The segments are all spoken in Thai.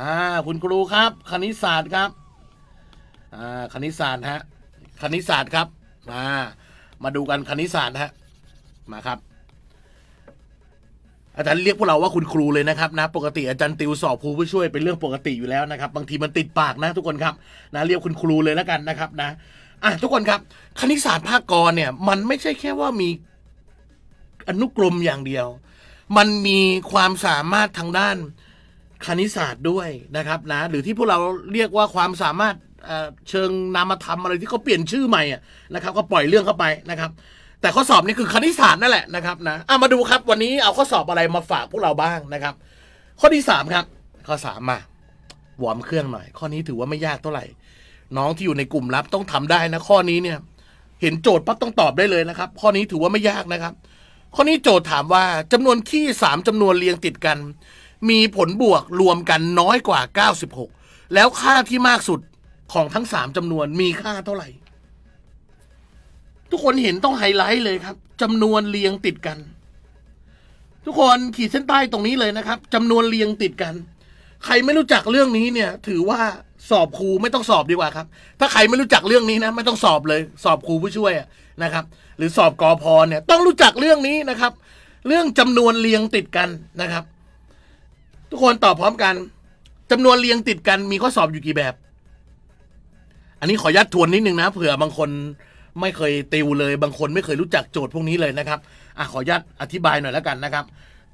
อ่าคุณครูครับ คณิตศาสตร์ครับอ่าคณิตศาสตร์ฮะคณิตศาสตร์ครับมามาดูกันคณิตศาสตร์ฮะมาครับ อาจารย์เรียกพวกเราว่าคุณครูเลยนะครับนะปกติอาจารย์ติวสอบครูผู้ช่วยเป็นเรื่องปกติอยู่แล้วนะครับ บางทีมันติดปากนะ ทุกคนครับนะเรียกคุณครูเลยแล้วกันนะครับนะอ่ะทุกคนครับ คณิตศาสตร์ภาคกรเนี่ย มันไม่ใช่แค่ว่ามีอนุกรมอย่างเดียว มันมีความสามารถทางด้านคณิตศาสตร์ด้วยนะครับนะหรือที่พวกเราเรียกว่าความสามารถเชิงนามธรรมอะไรที่เขาเปลี่ยนชื่อใหม่นะครับ ก็ปล่อยเรื่องเข้าไปนะครับ แต่ข้อสอบนี่คือคณิตศาสตร์นั่นแหละนะครับนะะมาดูครับวันนี้เอาข้อสอบอะไรมาฝากพวกเราบ้างนะครับ ข้อที่สามครับข้อสามมาวอร์มเครื่องหน่อยข้อนี้ถือว่าไม่ยากเท่าไหร่ น้องที่อยู่ในกลุ่มลับต้องทำได้นะข้อนี้เนี่ยเห็นโจทย์ปั๊บต้องตอบได้เลยนะครับ ข้อนี้ถือว่าไม่ยากนะครับ ข้อนี้โจทย์ถามว่าจำนวนขี้สามจำนวนเรียงติดกันมีผลบวกรวมกันน้อยกว่า 96 แล้วค่าที่มากสุดของทั้ง3จำนวนมีค่าเท่าไหร่ ทุกคนเห็นต้องไฮไลท์เลยครับจำนวนเรียงติดกัน ทุกคนขีดเส้นใต้ตรงนี้เลยนะครับจำนวนเรียงติดกัน ใครไม่รู้จักเรื่องนี้เนี่ย ถือว่าสอบครูไม่ต้องสอบดีกว่าครับ ถ้าใครไม่รู้จักเรื่องนี้นะ ไม่ต้องสอบเลย สอบครูผู้ช่วยนะครับ หรือสอบกอพอเนี่ยต้องรู้จักเรื่องนี้นะครับ เรื่องจำนวนเรียงติดกันนะครับทุกคนตอบพร้อมกันจำนวนเรียงติดกันมีข้อสอบอยู่กี่แบบ อันนี้ขอยัดทวนนิดนึงนะ เผื่อบางคนไม่เคยติวเลย บางคนไม่เคยรู้จักโจทย์พวกนี้เลยนะครับอ่ะขอยัดอธิบายหน่อยแล้วกันนะครับ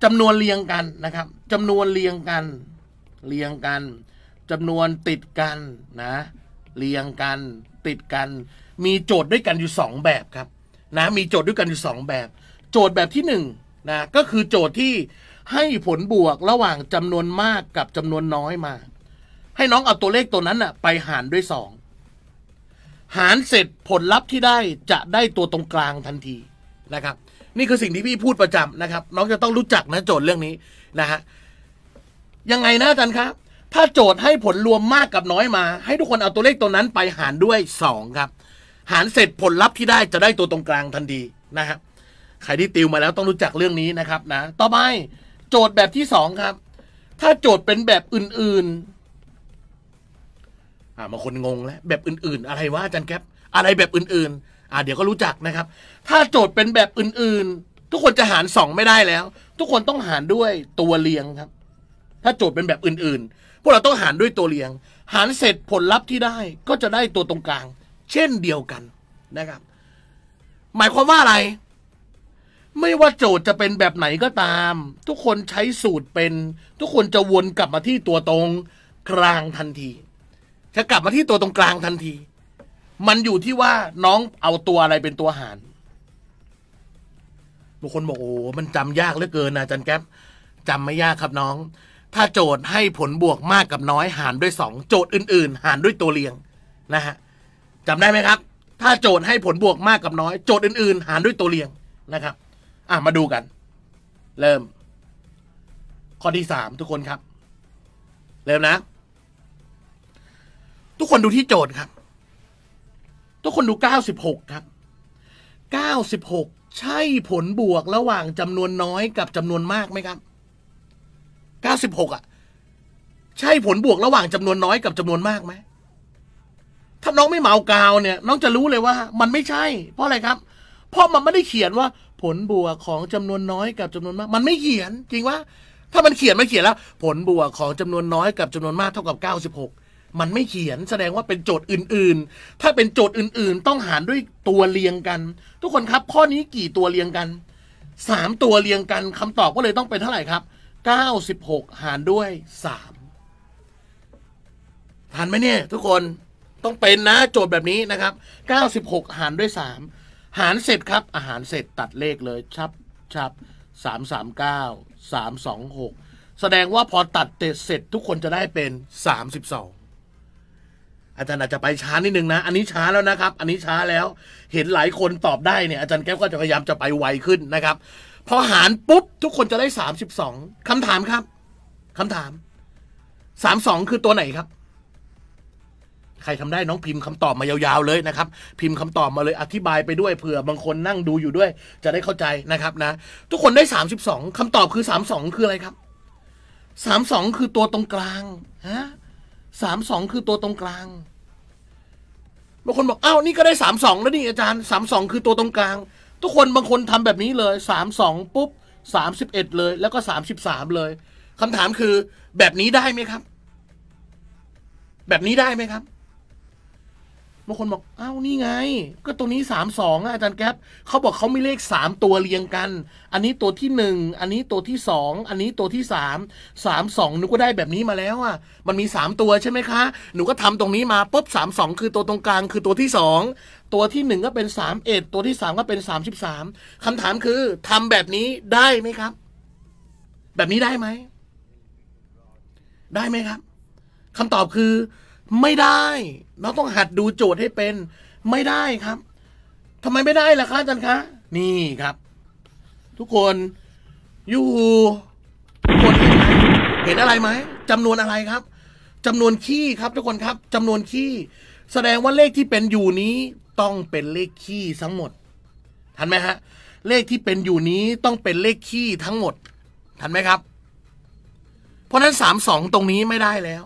จำนวนเรียงกันนะครับจำนวนเรียงกัน เรียงกันจำนวนติดกันนะ เรียงกัน ติดกัน มีโจทย์ด้วยกันอยู่2แบบครับ นะมีโจทย์ด้วยกันอยู่2แบบ โจทย์แบบที่1นนะก็คือโจทย์ที่ให้ผลบวกระหว่างจำนวนมากกับจำนวนน้อยมา ให้น้องเอาตัวเลขตัวนั้นอะไปหารด้วยสองหารเสร็จผลลัพธ์ที่ได้จะได้ตัวตรงกลางทันทีนะครับนี่คือสิ่งที่พี่พูดประจำนะครับ น้องจะต้องรู้จักนะโจทย์เรื่องนี้นะฮะยังไงนะอาจารย์ครับ ถ้าโจทย์ให้ผลรวมมากกับน้อยมา ให้ทุกคนเอาตัวเลขตัวนั้น ไปหารด้วยสองครับหารเสร็จผลลัพธ์ที่ได้จะได้ตัวตรงกลางทันทีนะครับใครที่ติวมาแล้วต้องรู้จักเรื่องนี้นะครับนะต่อไปโจทย์แบบที่สองครับ ถ้าโจทย์เป็นแบบอื่นๆอ่าบางคนงงแล้วแบบอื่น ๆ อะไรวะอาจารย์แก๊ปอะไรแบบอื่น ๆอ่าเดี๋ยวก็รู้จักนะครับ ถ้าโจทย์เป็นแบบอื่น ๆ ทุกคนจะหารสองไม่ได้แล้ว ทุกคนต้องหารด้วยตัวเรียงครับ ถ้าโจทย์เป็นแบบอื่นๆพวกเราต้องหารด้วยตัวเรียง หารเสร็จผลลัพธ์ที่ได้ก็จะได้ตัวตรงกลาง เช่นเดียวกันนะครับ หมายความว่าอะไรไม่ว่าโจทย์จะเป็นแบบไหนก็ตาม ทุกคนใช้สูตรเป็น ทุกคนจะวนกลับมาที่ตัวตรงกลางทันทีจะกลับมาที่ตัวตรงกลางทันที มันอยู่ที่ว่าน้องเอาตัวอะไรเป็นตัวหารบางคนบอกโอ้มันจำยากเหลือเกินนะจันแก๊ปจำไม่ยากครับน้อง ถ้าโจทย์ให้ผลบวกมากกับน้อยหารด้วยสองโจทย์อื่น ๆ หารด้วยตัวเรียงนะฮะจำได้ไหมครับ ถ้าโจทย์ให้ผลบวกมากกับน้อย โจทย์อื่น ๆ หารด้วยตัวเรียงนะครับอ่ะมาดูกัน เริ่ม ข้อที่สามทุกคนครับ เริ่มนะ ทุกคนดูที่โจทย์ครับ ทุกคนดูเก้าสิบหกครับ เก้าสิบหกใช่ผลบวกระหว่างจำนวนน้อยกับจำนวนมากไหมครับ เก้าสิบหกอ่ะ ใช่ผลบวกระหว่างจำนวนน้อยกับจำนวนมากไหม ถ้าน้องไม่เมากาวเนี่ย น้องจะรู้เลยว่ามันไม่ใช่ เพราะอะไรครับ เพราะมันไม่ได้เขียนว่าผลบวกของจำนวนน้อยกับจำนวนมาก มันไม่เขียนจริงวะถ้ามันเขียนไม่เขียนแล้ว ผลบวกของจำนวนน้อยกับจำนวนมากเท่ากับ 96 มันไม่เขียนแสดงว่าเป็นโจทย์อื่น ๆ ถ้าเป็นโจทย์อื่น ๆ ต้องหารด้วยตัวเรียงกัน ทุกคนครับข้อนี้กี่ตัวเรียงกัน3ตัวเรียงกัน คำตอบก็เลยต้องเป็นเท่าไหร่ครับ 96 หารด้วย3ทันไหมเนี่ยทุกคนต้องเป็นนะโจทย์แบบนี้นะครับ 96 หารด้วย3หารเสร็จครับ อาหารเสร็จตัดเลขเลย ชับชับสามสามเก้าสามสองหกแสดงว่าพอตัดเสร็จทุกคนจะได้เป็นสามสิบสองอาจารย์อาจจะไปช้านิดนึงนะ อันนี้ช้าแล้วนะครับ อันนี้ช้าแล้วเห็นหลายคนตอบได้เนี่ยอาจารย์แก้วก็จะพยายามจะไปไวขึ้นนะครับ พอหารปุ๊บทุกคนจะได้สามสิบสองคำถามครับคำถามสามสองคือตัวไหนครับใครทำได้น้องพิมพ์คำตอบมายาว ๆ เลยนะครับ พิมพ์คำตอบมาเลย อธิบายไปด้วยเผื่อบางคนนั่งดูอยู่ด้วย จะได้เข้าใจนะครับนะ ทุกคนได้สสสามิบองคำตอบคือสสามองคืออะไรครับสสามองคือตัวตรงกลางฮะสามสองคือตัวตรงกลางบางคนบอกอ้าวนี่ก็ได้สามสองแล้วนี่อาจารย์สามสองคือตัวตรงกลาง ทุกคนบางคนทำแบบนี้เลยสามสองปุ๊บสามสิบเอ็ดเลย แล้วก็สามสิบสามเลย คำถามคือ แบบนี้ได้ไหมครับ แบบนี้ได้ไหมครับบางคนบอกอ้าวนี่ไง ก็ตัวนี้สามสองอาจารย์แก๊ปเขาบอกเขามีเลขสามตัวเรียงกัน อันนี้ตัวที่หนึ่งอันนี้ตัวที่สองอันนี้ตัวที่สามสามสองหนูก็ได้แบบนี้มาแล้วอ่ะมันมีสามตัวใช่ไหมคะหนูก็ทำตรงนี้มาปุ๊บสามสองคือตัวตรงกลางคือตัวที่สองตัวที่หนึ่งก็เป็นสามเอ็ดตัวที่สามก็เป็นสามสิบสามคำถามคือ ทำแบบนี้ได้ไหมครับ แบบนี้ได้ไหมได้ไหมครับ คำตอบคือไม่ได้เราต้องหัดดูโจทย์ให้เป็น ไม่ได้ครับทำไมไม่ได้ล่ะคะอาจารย์คะ นี่ครับ ทุกคนยูทุกคนเห็นอะไรไหมจำนวนอะไรครับจำนวนขี้ครับทุกคนครับจำนวนขี้แสดงว่าเลขที่เป็นอยู่นี้ ต้องเป็นเลขขี้ทั้งหมด ทันไหมฮะ เลขที่เป็นอยู่นี้ต้องเป็นเลขขี้ทั้งหมด ทันไหมครับ เพราะฉะนั้นสามสองตรงนี้ไม่ได้แล้ว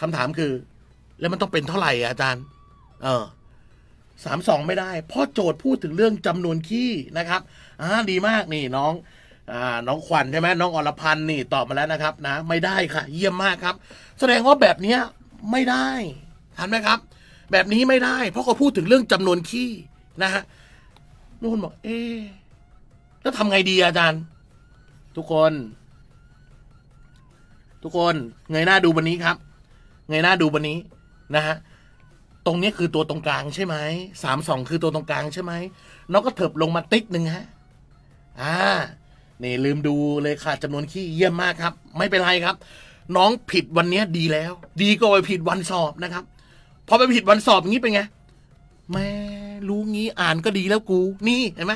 คำถามคือ แล้วมันต้องเป็นเท่าไหร่อาจารย์ เออสามสองไม่ได้พ่อโจทย์พูดถึงเรื่องจำนวนขี้นะครับ อ่าดีมากนี่ น้องอ่าน้องขวัญใช่ไหมน้องอรพันธ์นี่ตอบมาแล้วนะครับ นะ ไม่ได้ค่ะ เยี่ยมมากครับ แสดงว่าแบบเนี้ย ไม่ได้ ทันไหมครับ แบบนี้ไม่ได้ เพราะเขาพูดถึงเรื่องจำนวนขี้นะฮะุกคนบอก เอ๊แล้วทำไงดีอาจารย์ ทุกคน ทุกคนเงยหน้าดูวันนี้ครับเงยหน้าดูบันนี้ นะฮะ ตรงนี้คือตัวตรงกลางใช่ไหมสามสองคือตัวตรงกลางใช่ไหมน้องก็เถิบลงมาติ๊กหนึ่งฮะอ่านี่ลืมดูเลยค่ะจำนวนขี้เยี่ยมมากครับ ไม่เป็นไรครับ น้องผิดวันนี้ดีแล้ว ดีก็ไปผิดวันสอบนะครับพอไปผิดวันสอบอย่างนี้เป็นไงแม่รู้งี้อ่านก็ดีแล้วกู นี่เห็นไหม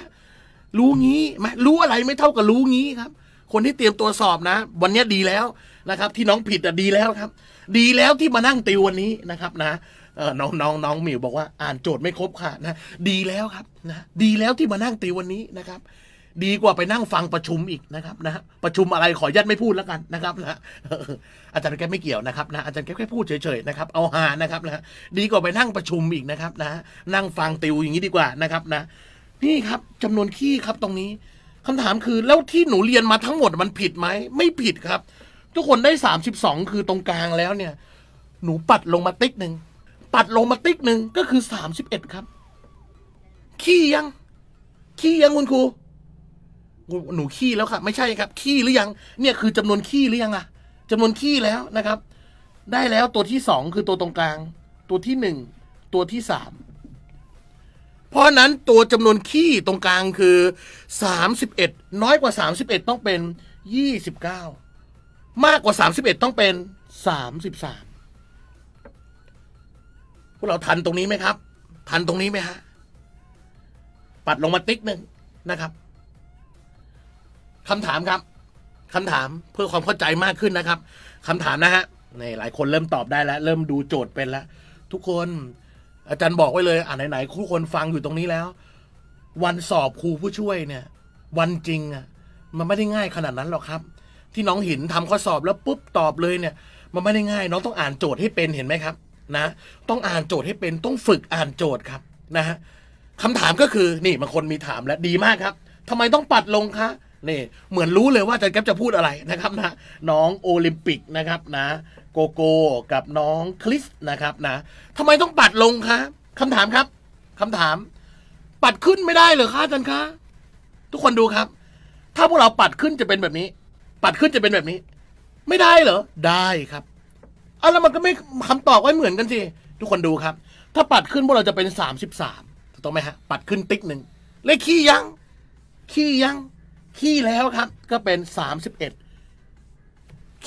รู้งี้ไหมรู้อะไรไม่เท่ากับรู้งี้ครับ คนที่เตรียมตัวสอบนะวันนี้ดีแล้วนะครับที่น้องผิดดีแล้วครับ ดีแล้วที่มานั่งติววันนี้นะครับนะน้องน้องน้องหมิวบอกว่าอ่านโจทย์ไม่ครบค่ะนะดีแล้วครับนะดีแล้วที่มานั่งติววันนี้นะครับ ดีกว่าไปนั่งฟังประชุมอีกนะครับนะประชุมอะไรขอยัดไม่พูดแล้วกันนะครับนะอาจารย์แก้ไม่เกี่ยวนะครับนะอาจารย์แก้แค่พูดเฉยๆนะครับเอาหานะครับนะดีกว่าไปนั่งประชุมอีกนะครับนะ นั่งฟังติวอย่างนี้ดีกว่านะครับนะนี่ครับจำนวนขี้ครับตรงนี้คำถามคือแล้วที่หนูเรียนมาทั้งหมดมันผิดไหมไม่ผิดครับทุกคนได้สามสิบสองคือตรงกลางแล้วเนี่ย หนูปัดลงมาติ๊กหนึ่ง ปัดลงมาติ๊กหนึ่งก็คือสามสิบเอ็ดครับขี้ยัง ขี้ยังคุณครูหนูขี้แล้วครับ ไม่ใช่ครับขี้หรือยัง เนี่ยคือจำนวนขี้หรือยังอะจำนวนขี้แล้วนะครับ ได้แล้วตัวที่สองคือตัวตรงกลาง ตัวที่หนึ่งตัวที่สามเพราะนั้นตัวจำนวนขี้ตรงกลางคือสสามิบเอ็ดน้อยกว่าสสามิบเอ็ดต้องเป็นยี่สิบเก้ามากกว่าสสามิบเอ็ดต้องเป็นสสสามิบามพวกเราทันตรงนี้ไหมครับ ทันตรงนี้ไหมฮะปัดลงมาติ๊กหนึ่งนะครับคำถามครับคำถามเพื่อความเข้าใจมากขึ้นนะครับคำถาม นะฮะในหลายคนเริ่มตอบได้แล้ว เริ่มดูโจทย์เป็นแล้ว ทุกคน อาจารย์บอกไว้เลย อ่านไหนๆทุกคนฟังอยู่ตรงนี้แล้ว วันสอบครูผู้ช่วยเนี่ย วันจริงอ่ะมันไม่ได้ง่ายขนาดนั้นหรอกครับที่น้องเห็นทำข้อสอบแล้วปุ๊บ ตอบเลยเนี่ย มันไม่ได้ง่าย น้องต้องอ่านโจทย์ให้เป็นเห็นไหมครับนะต้องอ่านโจทย์ให้เป็นต้องฝึกอ่านโจทย์ครับนะฮะคำถามก็คือนี่บางคนมีถามแล้วดีมากครับ ทำไมต้องปัดลงคะนี่เหมือนรู้เลยว่าอาจารย์แก๊ปจะพูดอะไรนะครับนะน้องโอลิมปิกนะครับนะโกโก้กับน้องคลิสนะครับ นะทำไมต้องปัดลงคะคำถามครับคำถาม ปัดขึ้นไม่ได้เหรอคะอาจารย์คะ ทุกคนดูครับ ถ้าพวกเราปัดขึ้นจะเป็นแบบนี้ปัดขึ้นจะเป็นแบบนี้ ไม่ได้เหรอได้ครับอาะแล้วมันก็ไม่คำตอบว้ เหมือนกันสิทุกคนดูครับ ถ้าปัดขึ้นพวกเราจะเป็นสามสิบสามถูกต้องไหมฮะปัดขึ้นติ๊กหนึ่งเลขขี้ยังขี้ยังขี้แล้วครับ ก็เป็นสามสิบเอ็ด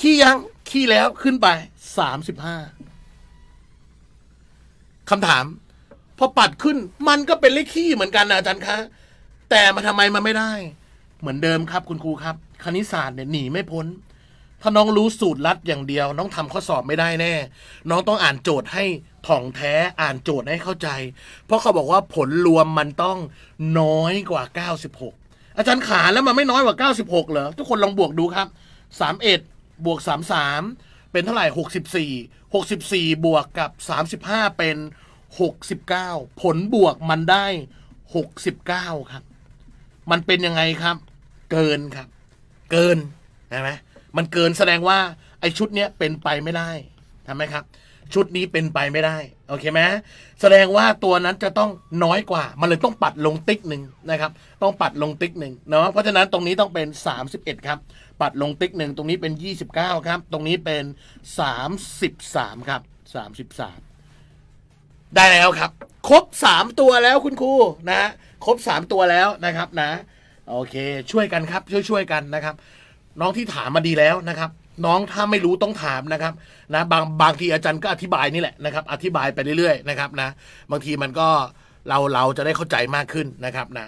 ขี้ยังขี้แล้วขึ้นไปสามสิบห้าคำถามพอปัดขึ้น มันก็เป็นเลขขี้เหมือนกันนะอาจารย์คะแต่มาททำไมมันไม่ได้เหมือนเดิมครับคุณครูครับ คณิตศาสตร์เนี่ยหนีไม่พ้น ถ้าน้องรู้สูตรลัดอย่างเดียวน้องทำข้อสอบไม่ได้แน่ น้องต้องอ่านโจทย์ให้ถ่องแท้อ่านโจทย์ให้เข้าใจ เพราะเขาบอกว่าผลรวมมันต้องน้อยกว่า 96 อาจารย์ขาแล้วมันไม่น้อยกว่า 96เหรอทุกคนลองบวกดูครับ 31บวก33เป็นเท่าไหร่64 64 บวกกับ 35 เป็น 69 ผลบวกมันได้ 69 ครับ มันเป็นยังไงครับเกินครับ เกินใช่ไหมมันเกินแสดงว่าไอ้ชุดเนี้ยเป็นไปไม่ได้ทำไหมครับ ชุดนี้เป็นไปไม่ได้โอเคไหมแสดงว่าตัวนั้นจะต้องน้อยกว่า มันเลยต้องปัดลงติ๊กหนึ่งนะครับ ต้องปัดลงติ๊กหนึ่งเนาะเพราะฉะนั้นตรงนี้ต้องเป็น 31 ครับ ปัดลงติ๊กหนึ่งตรงนี้เป็น 29 ครับ ตรงนี้เป็น33ครับ33ได้แล้วครับ ครบ3ตัวแล้วคุณครูนะครบ3ตัวแล้วนะครับนะโอเคช่วยกันครับ ช่วยช่วยกันนะครับ น้องที่ถามมาดีแล้วนะครับ น้องถ้าไม่รู้ต้องถามนะครับนะบางบางทีอาจารย์ก็อธิบายนี่แหละนะครับอธิบายไปเรื่อยๆนะครับนะบางทีมันก็เราเราจะได้เข้าใจมากขึ้นนะครับนะ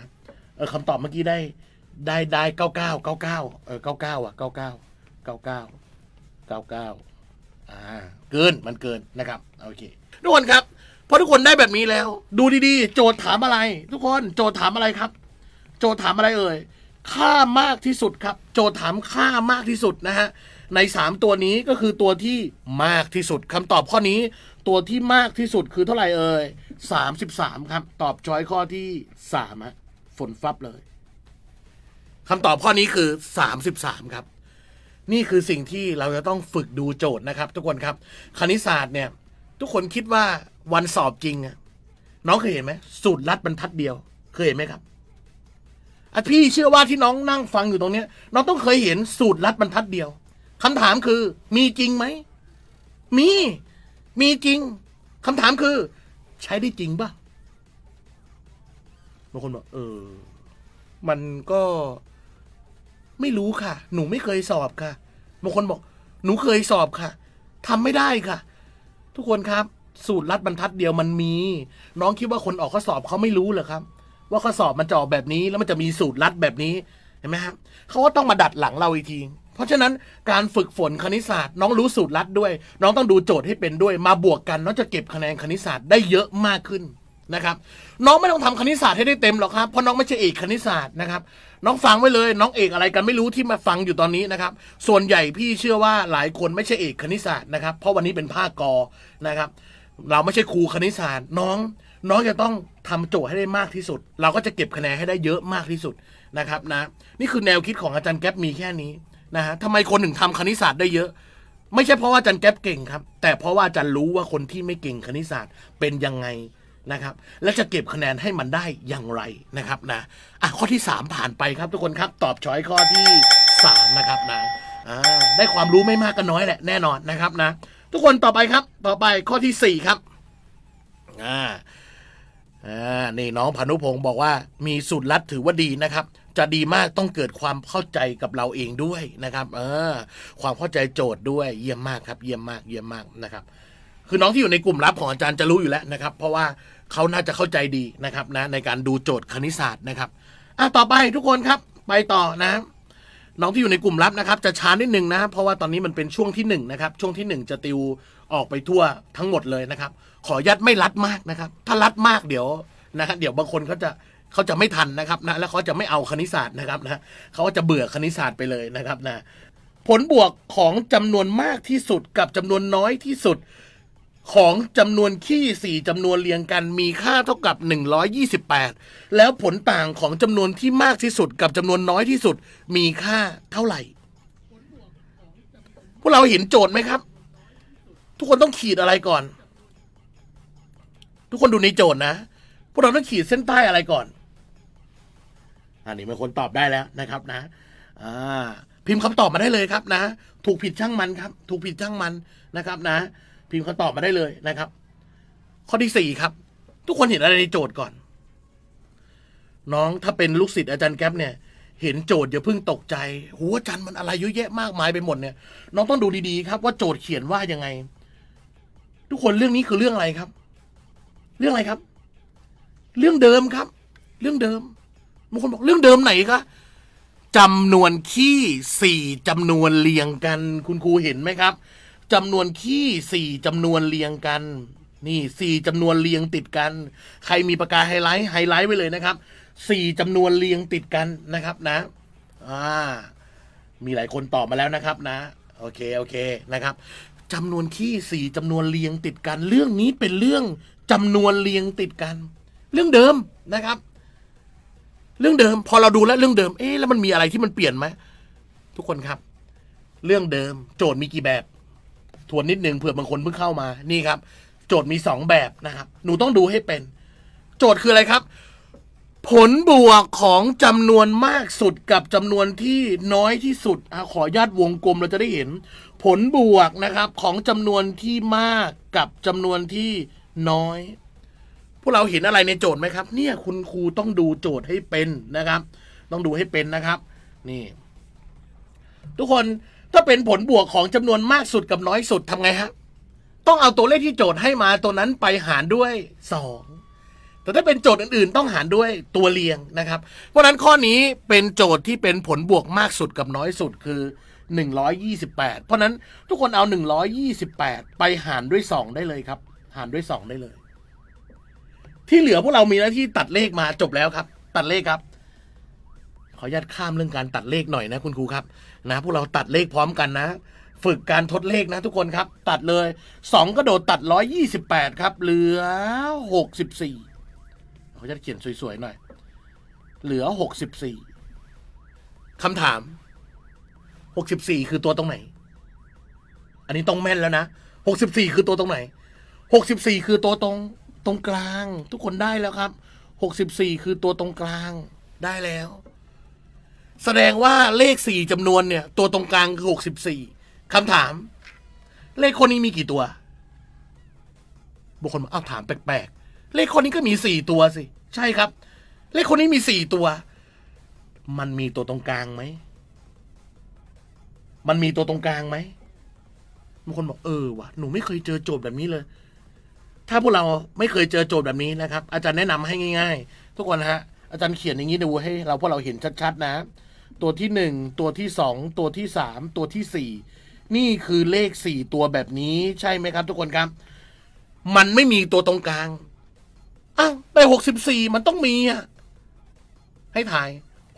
เออคำตอบเมื่อกี้ได้ ได้ได้เก้าเก้าเก้าเก้าเออเก้าเก้าอ่ะเก้าเก้าเก้าเก้าเก้าเก้าอ่าเกินมันเกินนะครับโอเคทุกคนครับพอทุกคนได้แบบนี้แล้วดูดีๆ โจทย์ถามอะไร ทุกคนโจทย์ถามอะไรครับโจถามอะไรเอ่ยค่ามากที่สุดครับ โจถามค่ามากที่สุดนะฮะใน 3 ตัวนี้ก็คือตัวที่มากที่สุดคำตอบข้อนี้ ตัวที่มากที่สุดคือเท่าไหร่เอ่ย33ครับ ตอบจอยข้อที่3ฮะฝนฟับเลยคำตอบข้อนี้คือ33ครับ นี่คือสิ่งที่เราจะต้องฝึกดูโจทย์นะครับ ทุกคนครับ คณิตศาสตร์เนี่ยทุกคนคิดว่าวันสอบจริง น้องเคยเห็นไหมสูตรลัดบรรทัดเดียวเคยเห็นไหมครับอ่ะพี่เชื่อว่าที่น้องนั่งฟังอยู่ตรงเนี้ยน้องต้องเคยเห็นสูตรลัดบรรทัดเดียวคำถามคือมีจริงไหมมี มีจริงคำถามคือ ใช้ได้จริงปะบางคนบอกเออ มันก็ ไม่รู้ค่ะ หนูไม่เคยสอบค่ะบางคนบอก หนูเคยสอบค่ะ ทำไม่ได้ค่ะ ทุกคนครับ สูตรลัดบรรทัดเดียวมันมี น้องคิดว่าคนออกข้อสอบเขาไม่รู้เหรอครับว่าข้อสอบมันจะออกแบบนี้แล้วมันจะมีสูตรลัดแบบนี้เห็นไหมครับเขาก็ต้องมาดัดหลังเราอีกที เพราะฉะนั้นการฝึกฝนคณิตศาสตร์ น้องรู้สูตรลัดด้วย น้องต้องดูโจทย์ให้เป็นด้วยมาบวกกัน น้องจะเก็บคะแนนคณิตศาสตร์ได้เยอะมากขึ้นนะครับ น้องไม่ต้องทำคณิตศาสตร์ให้ได้เต็มหรอกครับเพราะ น้องไม่ใช่เอกคณิตศาสตร์นะครับ น้องฟังไว้เลย น้องเอกอะไรกันไม่รู้ที่มาฟังอยู่ตอนนี้นะครับ ส่วนใหญ่พี่เชื่อว่าหลายคนไม่ใช่เอกคณิตศาสตร์นะครับเพราะวันนี้เป็นภาคกอนะครับ เราไม่ใช่ครูคณิตศาสตร์ น้องน้องจะต้องทำโจทย์ให้ได้มากที่สุด เราก็จะเก็บคะแนนให้ได้เยอะมากที่สุดนะครับนะ นี่คือแนวคิดของอาจารย์แก๊ปมีแค่นี้นะฮะทำไมคนหนึ่งทำคณิตศาสตร์ได้เยอะ ไม่ใช่เพราะว่าอาจารย์แก๊ปเก่งครับ แต่เพราะว่าอาจารย์รู้ว่าคนที่ไม่เก่งคณิตศาสตร์เป็นยังไงนะครับ และจะเก็บคะแนนให้มันได้อย่างไรนะครับนะอ่ะข้อที่3ผ่านไปครับ ทุกคนครับ ตอบช้อยข้อที่3นะครับนะอ่าได้ความรู้ไม่มากก็น้อยแหละแน่นอนนะครับนะทุกคนต่อไปครับต่อไปข้อที่4ครับอ่าอนี่ น้องพานุพงศ์บอกว่ามีสูตรลัดถือว่าดีนะครับ จะดีมากต้องเกิดความเข้าใจกับเราเองด้วยนะครับ เออความเข้าใจโจทย์ด้วยเยี่ยมมากครับ เยี่ยมมากเยี่ยมมากนะครับ คือน้องที่อยู่ในกลุ่มลับของอาจารย์จะรู้อยู่แล้วนะครับ เพราะว่าเขาน่าจะเข้าใจดีนะครับนะในการดูโจทย์คณิตศาสตร์นะครับ อ่ะต่อไปทุกคนครับไปต่อนะน้องที่อยู่ในกลุ่มลับนะครับ จะช้านิดนึงนะเพราะว่าตอนนี้มันเป็นช่วงที่1นะครับ ช่วงที่ 1 จะติวออกไปทั่วทั้งหมดเลยนะครับ ขอยัดไม่รัดมากนะครับ ถ้ารัดมากเดี๋ยวนะับ เดี๋ยวบางคนเขาจะเขาจะไม่ทันนะครับนะ แล้วเขาจะไม่เอาคณิตศาสตร์นะครับนะเขาจะเบื่อคณิตศาสตร์ไปเลยนะครับนะ ผลบวกของจำนวนมากที่สุดกับจำนวนน้อยที่สุดของจำนวนขี้สี่จำนวนเรียงกัน มีค่าเท่ากับ128แล้วผลต่างของจำนวนที่มากที่สุดกับจำนวนน้อยที่สุดมีค่าเท่าไหร่ พวกเราเห็นโจทย์ไหมครับทุกคนต้องขีดอะไรก่อน ทุกคนดูในโจทย์นะ พวกเราต้องขีดเส้นใต้อะไรก่อน อันนี้มีคนตอบได้แล้วนะครับ นะ อ่า พิมพ์คำตอบมาได้เลยครับนะ ถูกผิดช่างมันครับ ถูกผิดช่างมันนะครับ นะ พิมพ์คำตอบมาได้เลยนะครับ ข้อที่สี่ครับ ทุกคนเห็นอะไรในโจทย์ก่อน น้องถ้าเป็นลูกศิษย์อาจารย์แก๊ปเนี่ย เห็นโจทย์อย่าเพิ่งตกใจ หัวจันมันอะไรเยอะแยะมากมายไปหมดเนี่ย น้องต้องดูดีๆครับว่าโจทย์เขียนว่ายังไงทุกคนเรื่องนี้คือเรื่องอะไรครับ เรื่องอะไรครับ เรื่องเดิมครับ เรื่องเดิมบางคนบอกเรื่องเดิมไหนคะจำนวนขี้สี่จำนวนเรียงกัน คุณครูเห็นไหมครับจำนวนขี้สี่จำนวนเรียงกัน นี่สี่จำนวนเรียงติดกัน ใครมีปากกาไฮไลท์ไฮไลท์ไว้เลยนะครับ สี่จำนวนเรียงติดกันนะครับ นะ อ่า มีหลายคนตอบมาแล้วนะครับ นะโอเค โอเคนะครับจำนวนขี้สี่จำนวนเรียงติดกัน เรื่องนี้เป็นเรื่อง จำนวนเรียงติดกัน เรื่องเดิมนะครับ เรื่องเดิม พอเราดูแล้วเรื่องเดิมเอ๊ะแล้วมันมีอะไรที่มันเปลี่ยนไหมทุกคนครับ เรื่องเดิม โจทย์มีกี่แบบทวนนิดนึงเผื่อบางคนเพิ่งเข้ามา นี่ครับ โจทย์มีสองแบบนะครับ หนูต้องดูให้เป็น โจทย์คืออะไรครับ ผลบวกของจำนวนมากสุดกับจำนวนที่น้อยที่สุดอขอญาตวงกลมเราจะได้เห็นผลบวกนะครับของจำนวนที่มากกับจำนวนที่น้อย พวกเราเห็นอะไรในโจทย์ไหมครับเนี่ยคุณครูต้องดูโจทย์ให้เป็นนะครับ ต้องดูให้เป็นนะครับนี่ ทุกคนถ้าเป็นผลบวกของจำนวนมากสุดกับน้อยสุดทำไงฮะต้องเอาตัวเลขที่โจทย์ให้มาตัวนั้นไปหารด้วย 2 แต่ถ้าเป็นโจทย์อื่น ๆ ต้องหารด้วยตัวเรียงนะครับ เพราะนั้นข้อนี้เป็นโจทย์ที่เป็นผลบวกมากสุดกับน้อยสุดคือ128 เพราะนั้นทุกคนเอา128 ไปหารด้วย 2 ได้เลยครับ หารด้วย 2 ได้เลย ที่เหลือพวกเรา มีหน้าที่ตัดเลขมาจบแล้วครับ ตัดเลขครับ ขออนุญาตข้ามเรื่องการตัดเลขหน่อยนะคุณครูครับ นะ พวกเราตัดเลขพร้อมกันนะ ฝึกการทดเลขนะทุกคนครับ ตัดเลย 2กระโดดตัด128 ครับ เหลือ 64ขออนุญาตเขียนสวยๆหน่อย เหลือ 64คำถามหกสิบสี่คือตัวตรงไหน อันนี้ ต้องแม่นแล้วนะหกสิบสี่คือตัวตรงไหนหกสิบสี่คือตัวตรงตรงกลาง ทุกคนได้แล้วครับ หกสิบสี่คือตัวตรงกลางได้แล้ว แสดงว่าเลขสี่จำนวนเนี่ย ตัวตรงกลางคือหกสิบสี่คำถาม เลขคนนี้มีกี่ตัวบางคนมาอ้าวถามแปลกๆ เลขคนนี้ก็มีสี่ตัวสิ ใช่ครับ เลขคนนี้มีสี่ตัว มันมีตัวตรงกลางไหมมันมีตัวตรงกลางไหมบางคนบอกเออวะหนูไม่เคยเจอโจทย์แบบนี้เลย ถ้าพวกเราไม่เคยเจอโจทย์แบบนี้นะครับ อาจารย์แนะนำให้ง่าย ๆ ทุกคนฮะ อาจารย์เขียนอย่างนี้ดูให้ เราพวกเราเห็นชัดๆนะ ตัวที่หนึ่งตัวที่สองตัวที่สามตัวที่สี่นี่คือเลขสี่ตัวแบบนี้ ใช่ไหมครับทุกคนครับ มันไม่มีตัวตรงกลางอ้าวได้หกสิบสี่มันต้องมีอ่ะให้ถ่าย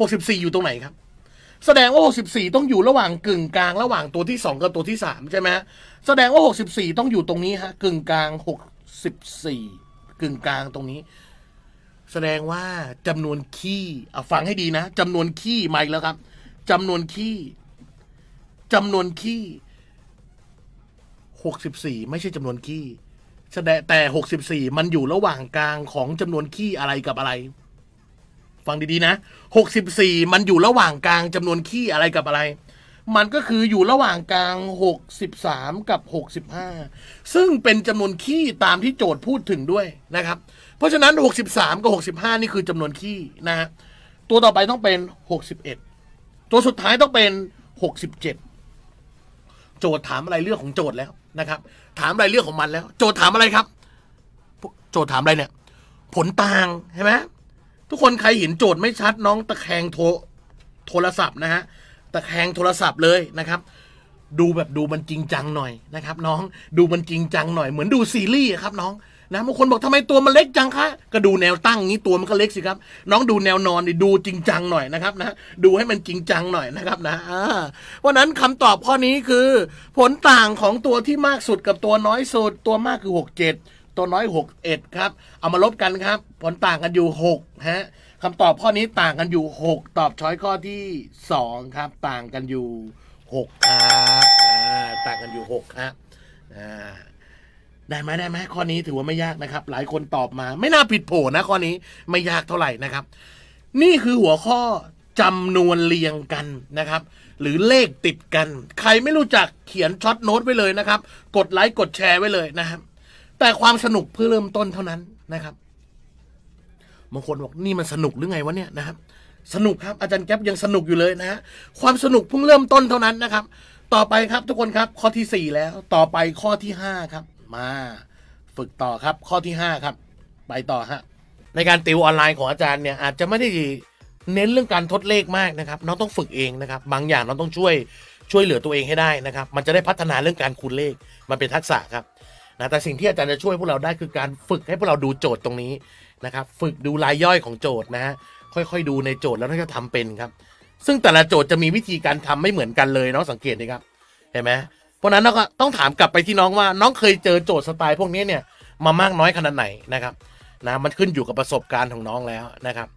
หกสิบสี่อยู่ตรงไหนครับแสดงว่า 64 ต้องอยู่ระหว่างกึ่งกลาง ระหว่างตัวที่2กับตัวที่3ใช่ไหมแสดงว่า64ต้องอยู่ตรงนี้ฮะกึ่งกลาง64กึ่งกลางตรงนี้ แสดงว่า จำนวนขี้ฟังให้ดีนะจำนวนขี้มาอแล้วครับ จำนวนขี้จำนวนขี้64ไม่ใช่จำนวนขี้แสดงแต่64มันอยู่ระหว่างกลางของจำนวนขี้อะไรกับอะไรฟังดีๆ นะ หกสิบี่มันอยู่ระหว่างกลางจำนวนขี้อะไรกับอะไร มันก็คืออยู่ระหว่างกลางหกสิบามกับหกสิบห้า ซึ่งเป็นจำนวนขี้ตามที่โจทย์พูดถึงด้วยนะครับ เพราะฉะนั้นหกสิบามกับหกสิบห้านี่คือจำนวนขี้นะฮะ ตัวต่อไปต้องเป็นหกสิบเอ็ด ตัวสุดท้ายต้องเป็นหกสิบเจ็ด โจทย์ถามอะไรเรื่องของโจทย์แล้วนะครับ ถามอะไรเรื่องของมันแล้ว โจทย์ถามอะไรครับ โจทย์ถามอะไรเนี่ย ผลต่างใช่ไหมทุกคน ใครเห็นโจทย์ไม่ชัดน้อง ตะแคงโทโทรศัพท์นะฮะตะแคงโทรศัพท์เลยนะครับ ดูแบบดูมันจริงจังหน่อยนะครับน้องดูมันจริงจังหน่อยเหมือนดูซีรีส์ครับน้องนะบางคนบอกทำไมตัวมันเล็กจังคะ ก็ดูแนวตั้งนี้ตัวมันก็เล็กสิครับน้องดูแนวนอนดิดูจริงจังหน่อยนะครับนะดูให้มันจริงจังหน่อยนะครับนะเพราะนั้นคำตอบข้อนี้คือ ผลต่างของตัวที่มากสุดกับตัวน้อยสุดตัวมากคือ 6 7ตัวน้อย61ครับ เอามาลบกันครับ ผลต่างกันอยู่6ฮะคำตอบข้อนี้ต่างกันอยู่ 6 ตอบช้อยข้อที่ 2 ครับ ต่างกันอยู่6ครับ ต่างกันอยู่ 6 ครับ ได้ไหมได้ไหมข้อนี้ถือว่าไม่ยากนะครับ หลายคนตอบมา ไม่น่าผิดโผนะ ข้อนี้ไม่ยากเท่าไหร่นะครับ นี่คือหัวข้อจำนวนเรียงกันนะครับ หรือเลขติดกัน ใครไม่รู้จักเขียนช็อตโน้ตไว้เลยนะครับ กดไลค์กดแชร์ไว้เลยนะครับแต่ความสนุกเพื่อเริ่มต้นเท่านั้นนะครับ บางคนบอกนี่มันสนุกหรือไงวะเนี่ยนะครับ สนุกครับ อาจารย์แก๊ปยังสนุกอยู่เลยนะฮะความสนุกเพิ่งเริ่มต้นเท่านั้นนะครับ ต่อไปครับทุกคนครับข้อที่สี่แล้วต่อไปข้อที่ห้าครับมาฝึกต่อครับข้อที่ห้าครับไปต่อฮะในการติวออนไลน์ของอาจารย์เนี่ยอาจจะไม่ได้เน้นเรื่องการทดเลขมากนะครับน้องต้องฝึกเองนะครับ บางอย่างน้องต้องช่วยช่วยเหลือตัวเองให้ได้นะครับ มันจะได้พัฒนาเรื่องการคูณเลขมันเป็นทักษะครับแต่สิ่งที่อาจารย์จะช่วยพวกเราได้คือการฝึกให้พวกเราดูโจทย์ตรงนี้นะครับ ฝึกดูรายย่อยของโจทย์นะฮะค่อยๆดูในโจทย์แล้วก็ทำเป็นครับ ซึ่งแต่ละโจทย์จะมีวิธีการทำไม่เหมือนกันเลยเนาะสังเกตดีครับเห็นไหมเพราะนั้นเราก็ต้องถามกลับไปที่น้องว่าน้องเคยเจอโจทย์สไตล์พวกนี้เนี่ยมามากน้อยขนาดไหนนะครับนะมันขึ้นอยู่กับประสบการณ์ของน้องแล้วนะครับ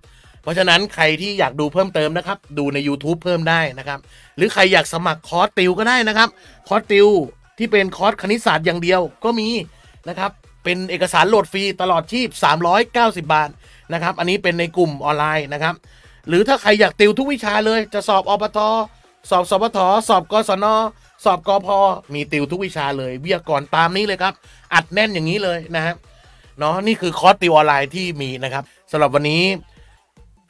เพราะฉะนั้นใครที่อยากดูเพิ่มเติมนะครับดูใน YouTube เพิ่มได้นะครับ หรือใครอยากสมัครคอร์สติวก็ได้นะครับคอร์สติวที่เป็นคอร์สคณิตศาสตร์อย่างเดียวก็มีนะครับเป็นเอกสารโหลดฟรีตลอดชีพ390 บาทนะครับอันนี้เป็นในกลุ่มออนไลน์นะครับ หรือถ้าใครอยากติวทุกวิชาเลย จะสอบอปทสอบสอบทสอบกศนสอบกพมีติวทุกวิชาเลยเวี้ย่อนตามนี้เลยครับ อัดแน่นอย่างนี้เลยนะฮะเนาะนี่คือคอร์สติวออนไลน์ที่มีนะครับสำหรับวันนี้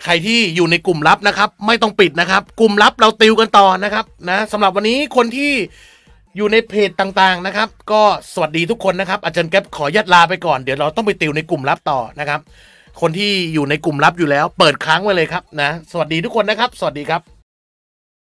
ใครที่อยู่ในกลุ่มลับนะครับ ไม่ต้องปิดนะครับ กลุ่มลับเราติวกันต่อนะครับนะสำหรับวันนี้คนที่อยู่ในเพจต่างๆนะครับ ก็สวัสดีทุกคนนะครับ อาจารย์แก๊ปขอยัดลาไปก่อนเดี๋ยวเราต้องไปติวในกลุ่มลับต่อนะครับ คนที่อยู่ในกลุ่มลับอยู่แล้วเปิดค้างไว้เลยครับนะ สวัสดีทุกคนนะครับ สวัสดีครับ